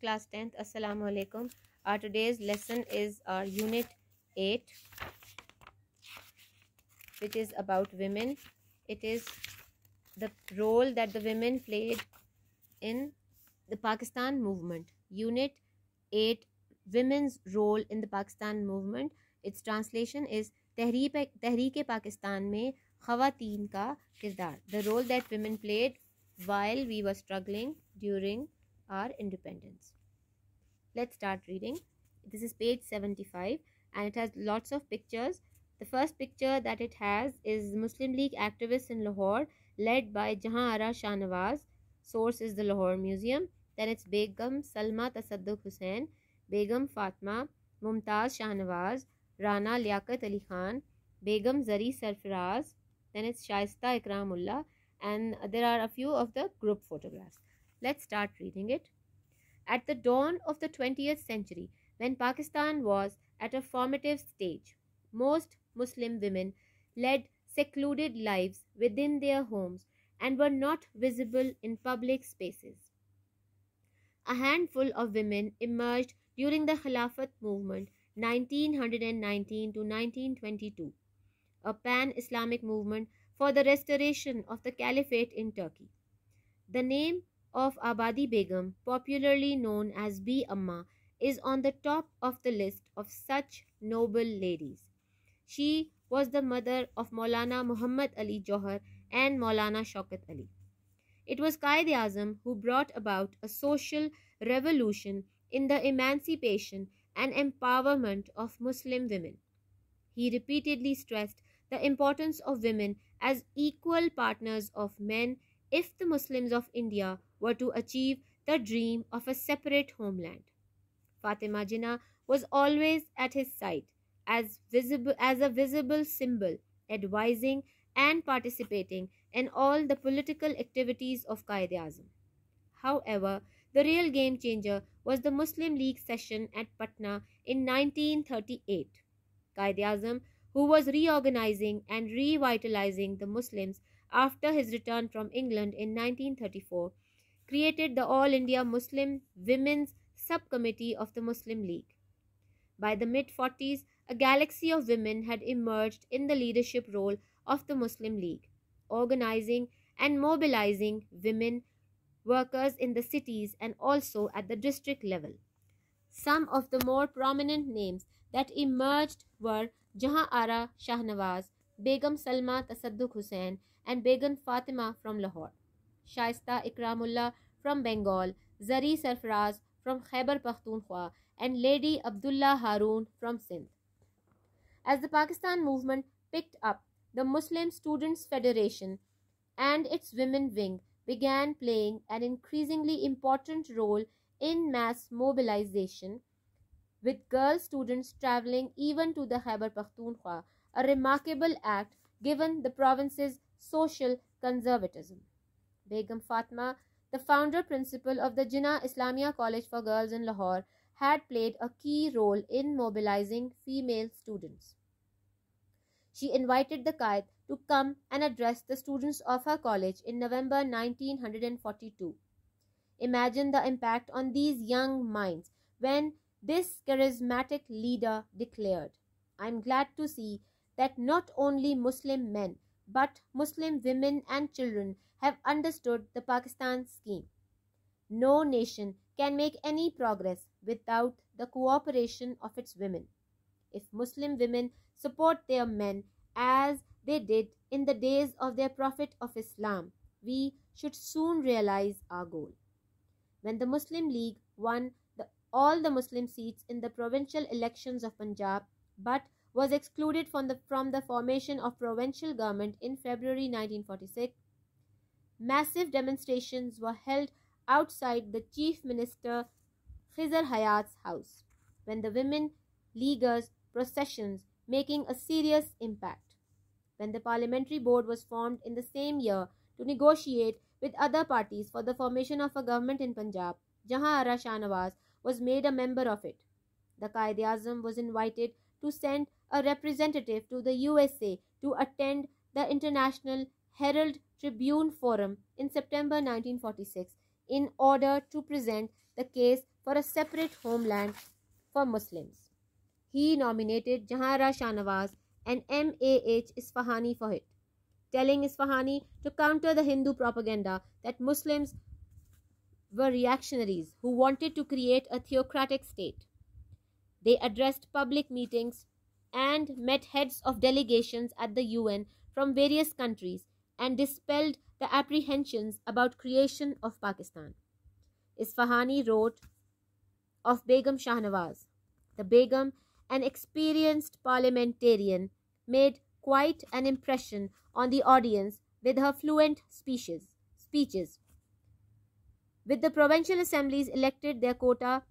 class 10th assalamu alaikum our today's lesson is our uh, unit 8 which is about women it is the role that the women played in the pakistan movement unit 8 women's role in the pakistan movement its translation is tehreek pakistan mein khawateen ka kirdar the role that women played while we were struggling during our independence. Let's start reading. This is page 75 and it has lots of pictures. The first picture that it has is Muslim League activists in Lahore led by Jahanara Ara Source is the Lahore Museum. Then it's Begum Salma Tasadduq Hussain, Begum Fatma, Mumtaz Shahnawaz, Rana Liaquat Ali Khan, Begum Zari Sarfaraz. Then it's Shaista Ikramullah and there are a few of the group photographs. Let's start reading it. At the dawn of the 20th century, when Pakistan was at a formative stage, most Muslim women led secluded lives within their homes and were not visible in public spaces. A handful of women emerged during the Khilafat movement 1919 to 1922, a pan Islamic movement for the restoration of the caliphate in Turkey. The name of Abadi Begum, popularly known as B. Amma, is on the top of the list of such noble ladies. She was the mother of Maulana Muhammad Ali Johar and Maulana Shaukat Ali. It was Qaid Azam who brought about a social revolution in the emancipation and empowerment of Muslim women. He repeatedly stressed the importance of women as equal partners of men if the Muslims of India were to achieve the dream of a separate homeland. Fatima Jinnah was always at his side as, visible, as a visible symbol, advising and participating in all the political activities of Qaeda Azam. However, the real game changer was the Muslim League session at Patna in 1938. Qaeda Azam, who was reorganizing and revitalizing the Muslims after his return from England in 1934, created the All India Muslim Women's Subcommittee of the Muslim League. By the mid 40s, a galaxy of women had emerged in the leadership role of the Muslim League, organizing and mobilizing women workers in the cities and also at the district level. Some of the more prominent names that emerged were Jahan Ara Shahnawaz, Begum Salma Tasadduq Hussain, and Begum Fatima from Lahore. Shaista Ikramullah from Bengal, Zari Sarfaraz from Khyber Pakhtunkhwa, and Lady Abdullah Haroon from Sindh. As the Pakistan movement picked up, the Muslim Students' Federation and its women wing began playing an increasingly important role in mass mobilization, with girl students traveling even to the Khyber Pakhtunkhwa, a remarkable act given the province's social conservatism. Begum Fatma, the founder principal of the Jinnah Islamia College for Girls in Lahore, had played a key role in mobilizing female students. She invited the Qaid to come and address the students of her college in November 1942. Imagine the impact on these young minds when this charismatic leader declared, I'm glad to see that not only Muslim men but Muslim women and children have understood the Pakistan scheme. No nation can make any progress without the cooperation of its women. If Muslim women support their men as they did in the days of their Prophet of Islam, we should soon realize our goal. When the Muslim League won the, all the Muslim seats in the provincial elections of Punjab, but was excluded from the, from the formation of provincial government in February 1946. Massive demonstrations were held outside the Chief Minister Khizr Hayat's house when the women leaguers processions making a serious impact. When the parliamentary board was formed in the same year to negotiate with other parties for the formation of a government in Punjab, Jahan Ara Shahnawaz was made a member of it. The Qaeda was invited to send a representative to the USA to attend the International Herald Tribune Forum in September 1946 in order to present the case for a separate homeland for Muslims. He nominated Jahara Shahnawaz and M.A.H. Isfahani for it, telling Isfahani to counter the Hindu propaganda that Muslims were reactionaries who wanted to create a theocratic state. They addressed public meetings and met heads of delegations at the UN from various countries and dispelled the apprehensions about creation of Pakistan. Isfahani wrote of Begum Shahnawaz. The Begum, an experienced parliamentarian, made quite an impression on the audience with her fluent speeches. speeches. With the provincial assemblies elected their quota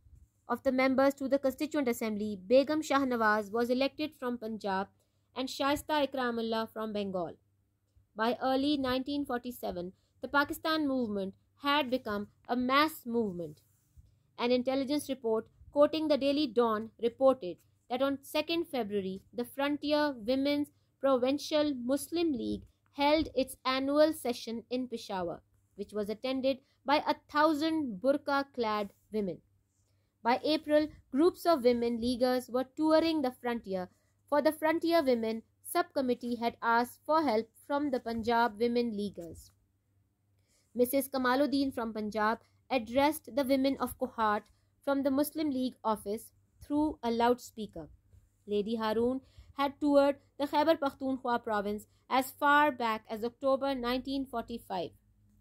of the members to the Constituent Assembly, Begum Shah Nawaz was elected from Punjab and Shaista Ikramullah from Bengal. By early 1947, the Pakistan movement had become a mass movement. An intelligence report quoting the Daily Dawn reported that on 2nd February, the Frontier Women's Provincial Muslim League held its annual session in Peshawar, which was attended by a thousand burqa clad women. By April, groups of women leaguers were touring the frontier. For the Frontier Women, subcommittee had asked for help from the Punjab Women Leaguers. Mrs. Kamaluddin from Punjab addressed the women of Kohat from the Muslim League office through a loudspeaker. Lady Haroon had toured the Khyber Pakhtunkhwa province as far back as October 1945,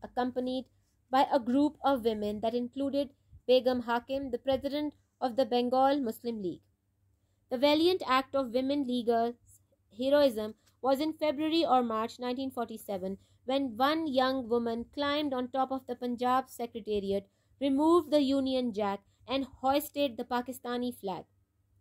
accompanied by a group of women that included Begum Hakim, the president of the Bengal Muslim League. The valiant act of women leaguers' heroism was in February or March 1947 when one young woman climbed on top of the Punjab Secretariat, removed the Union Jack, and hoisted the Pakistani flag.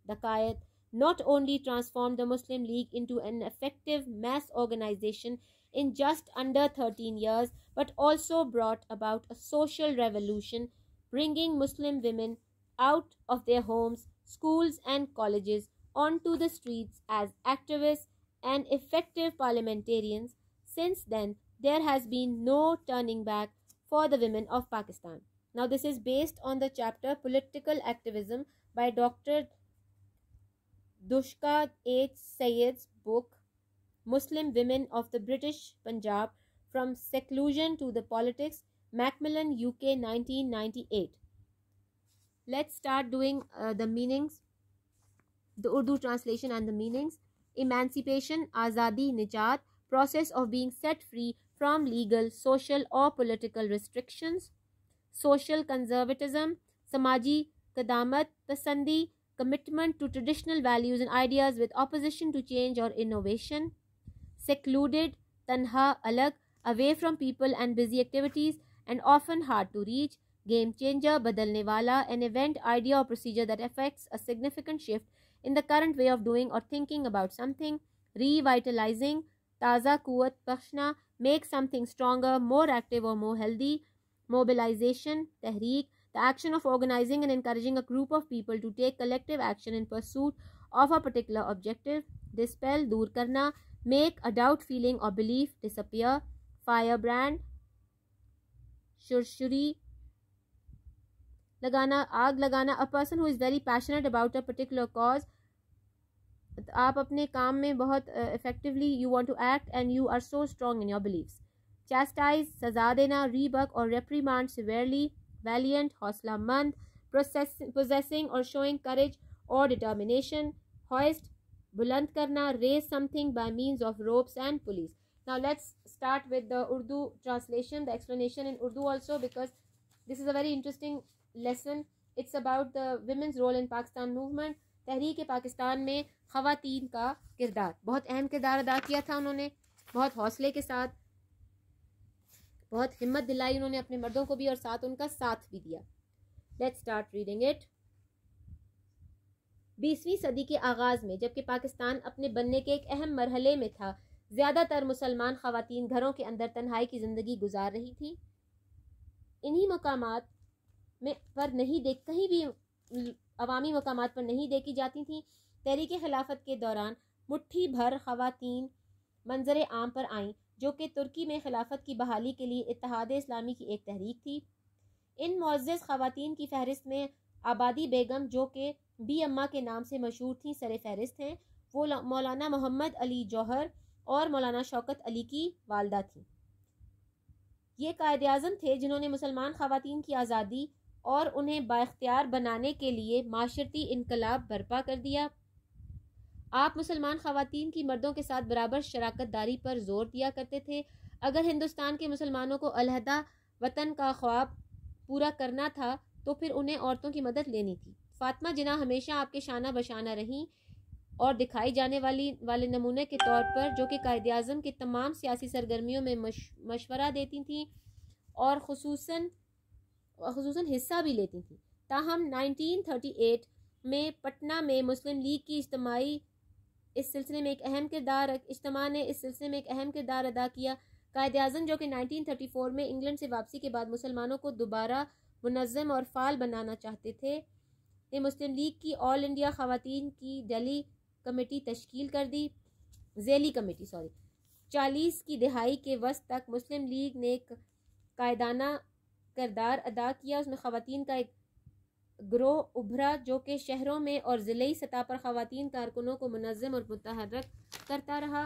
The Kayat not only transformed the Muslim League into an effective mass organization in just under 13 years, but also brought about a social revolution bringing Muslim women out of their homes, schools, and colleges onto the streets as activists and effective parliamentarians. Since then, there has been no turning back for the women of Pakistan. Now, this is based on the chapter Political Activism by Dr. Dushka H. Sayed's book Muslim Women of the British Punjab From Seclusion to the Politics Macmillan, UK, 1998. Let's start doing uh, the meanings, the Urdu translation and the meanings. Emancipation, Azadi, Nijat, process of being set free from legal, social or political restrictions. Social conservatism, Samaji, Kadamat, pasandi, commitment to traditional values and ideas with opposition to change or innovation. Secluded, Tanha, Alag, away from people and busy activities and often hard to reach, game changer, badalne wala, an event, idea or procedure that affects a significant shift in the current way of doing or thinking about something, revitalizing, taza kuwat bakhshna, make something stronger, more active or more healthy, mobilization, tahreek, the action of organizing and encouraging a group of people to take collective action in pursuit of a particular objective, dispel, dur karna, make a doubt feeling or belief disappear, firebrand, शुरशुरी लगाना आग लगाना a person who is very passionate about a particular cause आप अपने काम में बहुत effectively you want to act and you are so strong in your beliefs chastise सजा देना रीबक और रेप्रीमांड सिवेयरली वैलियंट हौसला मंद प्रोसेसिंग और शोइंग करेज और डिटर्मिनेशन हॉइस्ट बुलंद करना raise something by means of ropes and pulleys now let's start with the Urdu translation, the explanation in Urdu also because this is a very interesting lesson. It's about the women's role in Pakistan movement. तहरीक पाकिस्तान में ख़वातीन का किरदार बहुत अहम किरदार अदा किया था उन्होंने बहुत हौसले के साथ बहुत हिम्मत दिलाई उन्होंने अपने मर्दों को भी और साथ उनका साथ भी दिया लेट्स स्टार्ट रीडिंग इट बीसवीं सदी के आगाज़ में जबकि पाकिस्तान अपने बनने के एक अहम मरहले में था ज़्यादातर मुसलमान ख़वातीन घरों के अंदर तन्हाई की ज़िंदगी गुजार रही थी इन्हीं मकाम में पर नहीं देख कहीं भी अवामी मकाम पर नहीं देखी जाती थी तहरीक खिलाफत के दौरान मुट्ठी भर ख़वातीन मंजर आम पर आईं जो कि तुर्की में खिलाफत की बहाली के लिए इतिहाद इस्लामी की एक तहरीक थी इन मोज़ ख़वातीन की फहरिस्त में आबादी बेगम जो कि बी अम्मा के नाम से मशहूर थी सर फहरिस्त हैं वो मौलाना मोहम्मद अली जौहर और मौलाना शौकत अली की वालदा थी ये कायद अजम थे जिन्होंने मुसलमान खातन की आज़ादी और उन्हें बाख्तियार बनाने के लिए माशरती इनकलाब बर्पा कर दिया आप मुसलमान खातन की मर्दों के साथ बराबर शराकत दारी पर जोर दिया करते थे अगर हिंदुस्तान के मुसलमानों को अलहदा वतन का ख्वाब पूरा करना था तो फिर उन्हें औरतों की मदद लेनी थी फातमा जिना हमेशा आपके शाना बशाना रहीं और दिखाई जाने वाली वाले नमूने के तौर पर जो कि कायद अजम की तमाम सियासी सरगर्मियों में मश, मशवरा देती थी और खसूस खसूस हिस्सा भी लेती थी ताहम 1938 में पटना में मुस्लिम लीग की इज्तमाही इस सिलसिले में एक अहम किरदार इज्तम ने इस सिलसिले में एक अहम किरदार अदा किया कायद अजम जो कि 1934 में इंग्लैंड से वापसी के बाद मुसलमानों को दोबारा मुनज़म और फाल बनाना चाहते थे ने मुस्लिम लीग की ऑल इंडिया खातन की दिल्ली कमेटी तश्कील कर दी जैली कमेटी सॉरी चालीस की दिहाई के वस्त तक मुस्लिम लीग ने एक कायदाना करदार अदा किया उसमें ख़वान का एक ग्रोह उभरा जो कि शहरों में और ज़िली सतह पर ख़वान कारकुनों को मनज़म और मतहरक करता रहा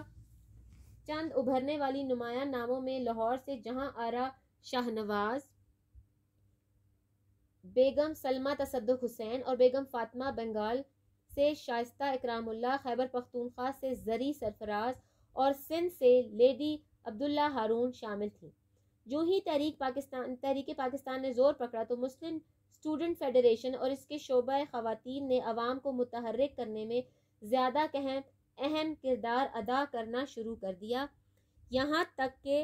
चंद उभरने वाली नुमाया नामों में लाहौर से जहां आरा शाहनवाज बेगम सलमा तसद्दुक हुसैन और बेगम फातमा बंगाल से शाइस्ता इकरामुल्ला खैबर पख्तूनख्वा से जरी सरफराज और सिंध से लेडी अब्दुल्ला हारून शामिल थी जो ही तहरीक पाकिस्तान तहरीक पाकिस्तान ने जोर पकड़ा तो मुस्लिम स्टूडेंट फेडरेशन और इसके शोबा ख़वातीन ने आवाम को मुतहरक करने में ज़्यादा कहम अहम किरदार अदा करना शुरू कर दिया यहाँ तक के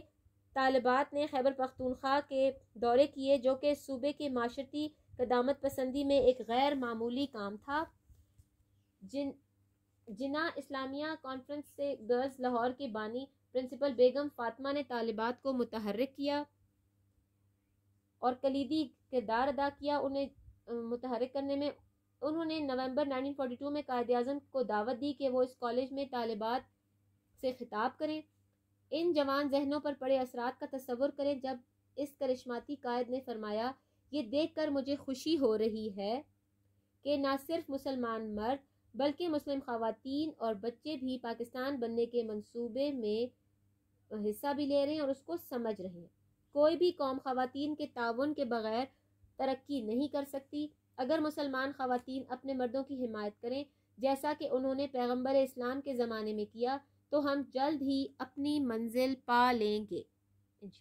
तालबात ने खैबर पख्तूनख्वा के दौरे किए जो कि सूबे के माशरती कदामत पसंदी में एक गैर मामूली काम था जिन जिना इस्लामिया कॉन्फ्रेंस से गर्ल्स लाहौर की बानी प्रिंसिपल बेगम फातमा ने तालिबात को मुतहरक किया और कलीदी किरदार अदा किया उन्हें मुतहरक करने में उन्होंने नवंबर 1942 में कायद अजम को दावत दी कि वो इस कॉलेज में तालिबात से खिताब करें इन जवान जहनों पर पड़े असरात का तस्वुर करें जब इस करिश्माती कायद ने फरमाया ये देख कर मुझे खुशी हो रही है कि ना सिर्फ मुसलमान मर्द बल्कि मुस्लिम खातन और बच्चे भी पाकिस्तान बनने के मंसूबे में हिस्सा भी ले रहे हैं और उसको समझ रहे हैं कोई भी कौम खातन के ताउन के बगैर तरक्की नहीं कर सकती अगर मुसलमान खातन अपने मर्दों की हिमायत करें जैसा कि उन्होंने पैगम्बर इस्लाम के ज़माने में किया तो हम जल्द ही अपनी मंजिल पा लेंगे इन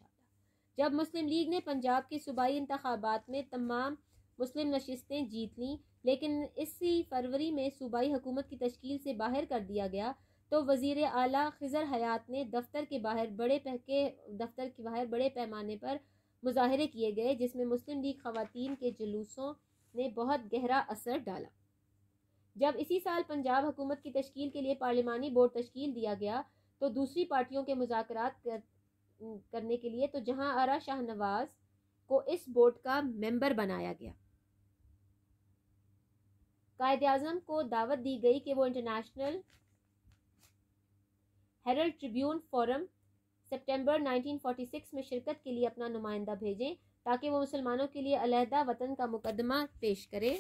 जब मुस्लिम लीग ने पंजाब के सूबाई इंतबात में तमाम मुस्लिम नशस्तें जीत लीं लेकिन इसी फरवरी में सूबाई हुकूमत की तश्कील से बाहर कर दिया गया तो वजीर अली खजर हयात ने दफ्तर के बाहर बड़े पहके दफ्तर के बाहर बड़े पैमाने पर मुजाहरे किए गए जिसमें मुस्लिम लीग खातन के जुलूसों ने बहुत गहरा असर डाला जब इसी साल पंजाब हुकूमत की तश्कील के लिए पार्लिमानी बोर्ड तश्कील दिया गया तो दूसरी पार्टियों के मुजाक कर, करने के लिए तो जहां आरा शाहनवाज को इस बोर्ड का मेंबर बनाया गया कायद अजम को दावत दी गई कि वो इंटरनेशनल हेरल्ड ट्रिब्यून फोरम सितंबर 1946 में शिरकत के लिए अपना नुमाइंदा भेजें ताकि वो मुसलमानों के लिए अलहदा वतन का मुकदमा पेश करें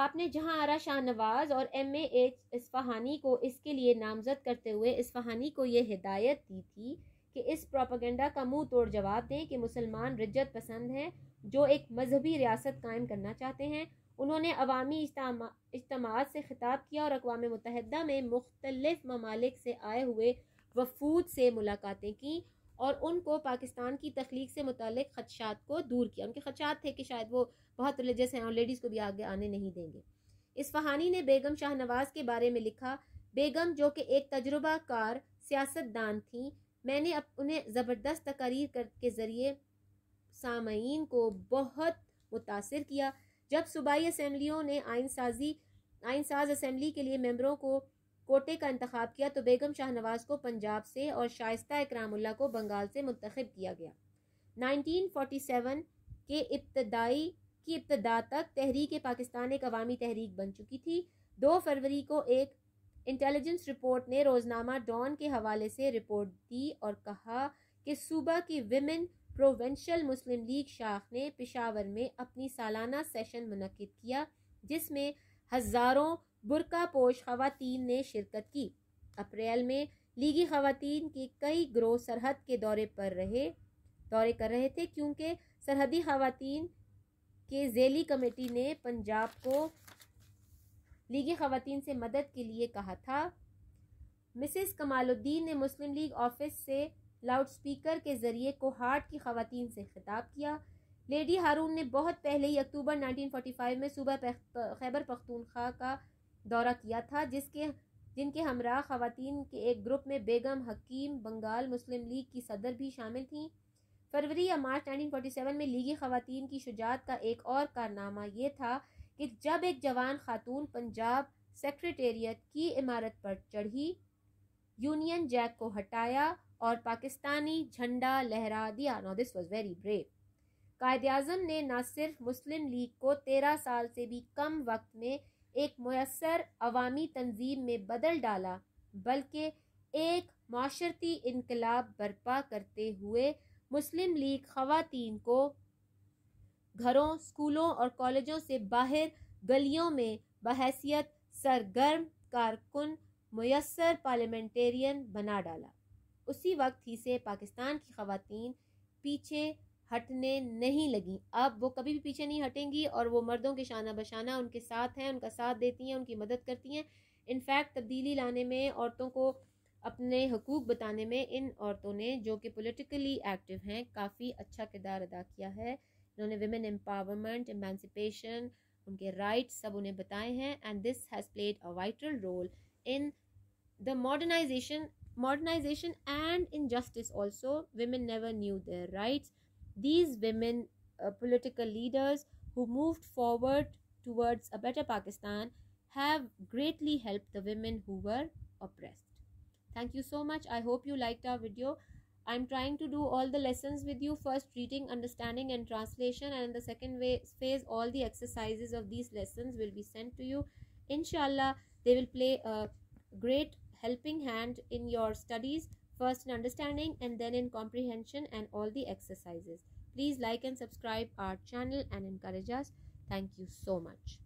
आपने जहां आरा शाहनवाज और एम ए एच इस्फहानी को इसके लिए नामजद करते हुए इस्फहानी को ये हिदायत दी थी कि इस प्रोपागेंडा का मुंह तोड़ जवाब दें कि मुसलमान रिज्जत पसंद हैं जो एक मजहबी रियासत कायम करना चाहते हैं उन्होंने अवामी इज्तम से खिताब किया और अकवा मुतहद में मुख्तलफ ममालिक से आए हुए वफूद से मुलाकातें कं और उनको पाकिस्तान की तख्लीक से मुतल खदशात को दूर किया उनके खदशात थे कि शायद वो बहुत रिलीजस हैं और लेडीज़ को भी आगे आने नहीं देंगे इस फहानी ने बेगम शाहनवाज के बारे में लिखा बेगम जो कि एक तजुर्बाकार सियासतदान थी मैंने अब उन्हें ज़बरदस्त तकारीर के ज़रिए सामीन को बहुत मुतासर किया जब सूबाई असम्बलियों ने आइन साजी आइन साज असम्बली के लिए मेम्बरों को कोटे का इंतखब किया तो बेगम शाहनवाज को पंजाब से और शाइस्ता इकरामुल्ला को बंगाल से मंतखब किया गया नाइनटीन फोटी सेवन के इब्तदाई की इब्तदा तक तहरीक पाकिस्तान एक अवामी तहरीक बन चुकी थी दो फरवरी को एक इंटेलिजेंस रिपोर्ट ने रोजनामा डॉन के हवाले से रिपोर्ट दी और कहा कि सूबा की विमेन प्रोवेंशल मुस्लिम लीग शाख ने पिशावर में अपनी सालाना सेशन मनद किया जिसमें हज़ारों बुरका पोश खातन ने शिरकत की अप्रैल में लीगी खातन के कई ग्रोह सरहद के दौरे पर रहे दौरे कर रहे थे क्योंकि सरहदी खातन के जेली कमेटी ने पंजाब को लीगी खवतान से मदद के लिए कहा था मिसेस कमालुद्दीन ने मुस्लिम लीग ऑफिस से लाउड स्पीकर के जरिए कोहाट की खवतान से खिताब किया लेडी हारून ने बहुत पहले ही अक्टूबर 1945 में सुबह खैबर पख्तूनख्वा का दौरा किया था जिसके जिनके हमरा खातन के एक ग्रुप में बेगम हकीम बंगाल मुस्लिम लीग की सदर भी शामिल थीं फरवरी या मार्च 1947 में लीगी खातन की शुजात का एक और कारनामा ये था कि जब एक जवान खातून पंजाब सेक्रेटेरिएट की इमारत पर चढ़ी यूनियन जैक को हटाया और पाकिस्तानी झंडा लहरा दिया no this was very brave Quaid Azam ने न सिर्फ मुस्लिम लीग को तेरह साल से भी कम वक्त में एक मैसर अवामी तंजीम में बदल डाला बल्कि एक माशरती इनकलाब बर्पा करते हुए मुस्लिम लीग खातन को घरों स्कूलों और कॉलेजों से बाहर गलियों में बहसीत सरगर्म कारकुन मैसर पार्लियामेंटेरियन बना डाला उसी वक्त ही से पाकिस्तान की खातन पीछे हटने नहीं लगी अब वो कभी भी पीछे नहीं हटेंगी और वो मर्दों के शाना बशाना उनके साथ हैं उनका साथ देती हैं उनकी मदद करती हैं इनफैक्ट तब्दीली लाने में औरतों को अपने हकूक़ बताने में इन औरतों ने जो कि पोलिटिकली एक्टिव हैं काफ़ी अच्छा किरदार अदा किया है उन्होंने वेमेन एम्पावरमेंट एमानसिपेशन उनके राइट्स सब उन्हें बताए हैं and this has played a vital role in the modernisation modernisation and in justice also women never knew their rights these women political leaders who move forward towards a better Pakistan have greatly help the women who were oppressed thank you so much I hope you like our video I'm trying to do all the lessons with you first reading, understanding, and translation. And in the second phase, all the exercises of these lessons will be sent to you. Inshallah, they will play a great helping hand in your studies, first in understanding and then in comprehension and all the exercises. Please like and subscribe our channel and encourage us. Thank you so much.